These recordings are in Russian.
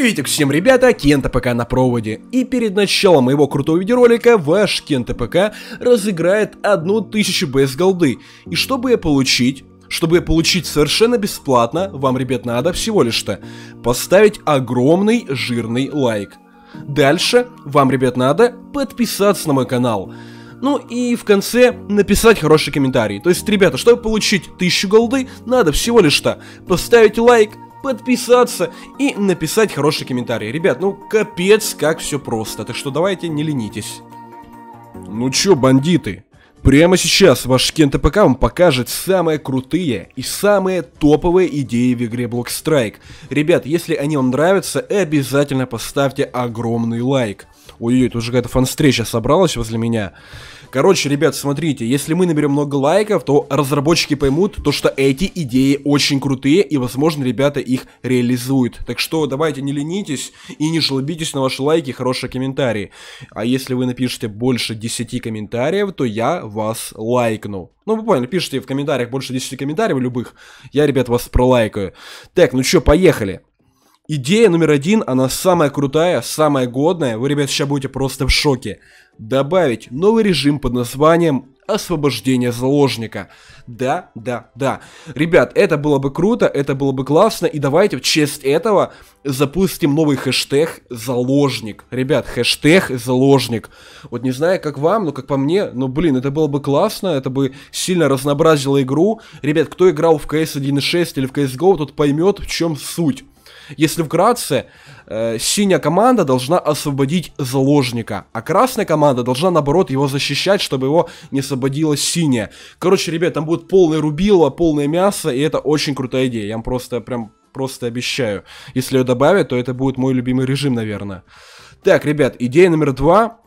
Приветик всем, ребята, Кента ПК на проводе. И перед началом моего крутого видеоролика ваш Кента ПК разыграет 1000 БС голды. И чтобы ее получить, чтобы ее получить совершенно бесплатно, вам, ребят, надо всего лишь-то поставить огромный жирный лайк. Дальше вам, ребят, надо подписаться на мой канал. Ну и в конце написать хороший комментарий. То есть, ребята, чтобы получить 1000 голды, надо всего лишь-то поставить лайк, подписаться и написать хороший комментарий. Ребят, ну капец, как все просто, так что давайте не ленитесь. Ну чё, бандиты, Прямо сейчас ваш кент-пк вам покажет самые крутые и самые топовые идеи в игре Block Strike. Ребят, если они вам нравятся, обязательно поставьте огромный лайк. Ой-ой, тут же какая-то фан-встреча собралась возле меня. Короче, ребят, смотрите, если мы наберем много лайков, то разработчики поймут, то что эти идеи очень крутые и, возможно, ребята их реализуют. Так что давайте не ленитесь и не жалобитесь на ваши лайки, хорошие комментарии. А если вы напишете больше 10 комментариев, то я вас лайкну. Ну, вы поняли, пишите в комментариях больше 10 комментариев любых. Я, ребят, вас пролайкаю. Так, ну что, поехали. Идея номер один, она самая крутая, самая годная, вы, ребят, сейчас будете просто в шоке. Добавить новый режим под названием освобождение заложника. Да, да, да. Ребят, это было бы круто, это было бы классно, и давайте в честь этого запустим новый хэштег «Заложник». Ребят, хэштег «Заложник». Вот не знаю, как вам, но как по мне, ну блин, это было бы классно, это бы сильно разнообразило игру. Ребят, кто играл в CS 1.6 или в CSGO, тот поймет, в чем суть. Если вкратце, э, синяя команда должна освободить заложника, а красная команда должна, наоборот, его защищать, чтобы его не освободила синяя. Короче, ребят, там будет полное рубило, полное мясо, и это очень крутая идея. Я вам просто прям просто обещаю. Если ее добавят, то это будет мой любимый режим, наверное. Так, ребят, идея номер два.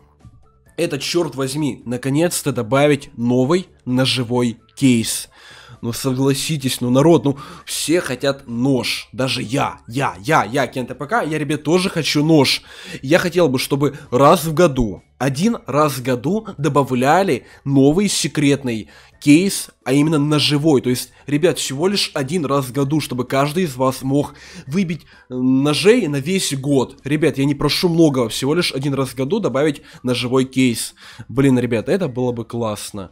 Это, черт возьми, наконец-то добавить новый ножевой кейс ну согласитесь, ну народ, ну все хотят нож, даже я, я, я, я, Кента ПК, я, ребят, тоже хочу нож. Я хотел бы, чтобы раз в году, один раз в году добавляли новый секретный кейс, а именно ножевой. То есть, ребят, всего лишь один раз в году, чтобы каждый из вас мог выбить э, ножей на весь год. Ребят, я не прошу многого, всего лишь один раз в году добавить ножевой кейс. Блин, ребят, это было бы классно.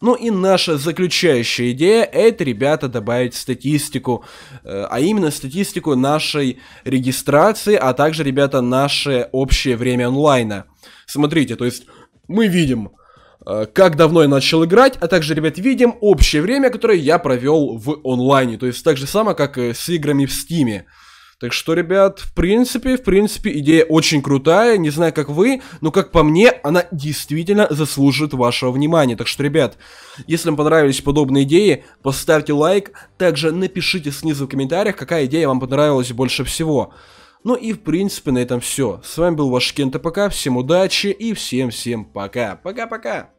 Ну и наша заключающая идея – это, ребята, добавить статистику, э, а именно статистику нашей регистрации, а также, ребята, наше общее время онлайна. Смотрите, то есть мы видим, э, как давно я начал играть, а также, ребят, видим общее время, которое я провел в онлайне. То есть так же самое, как э, с играми в Стиме. Так что, ребят, в принципе, в принципе, идея очень крутая. Не знаю, как вы, но как по мне, она действительно заслуживает вашего внимания. Так что, ребят, если вам понравились подобные идеи, поставьте лайк. Также напишите снизу в комментариях, какая идея вам понравилась больше всего. Ну и в принципе на этом все. С вами был ваш Кент АПК, всем удачи и всем-всем пока. Пока-пока.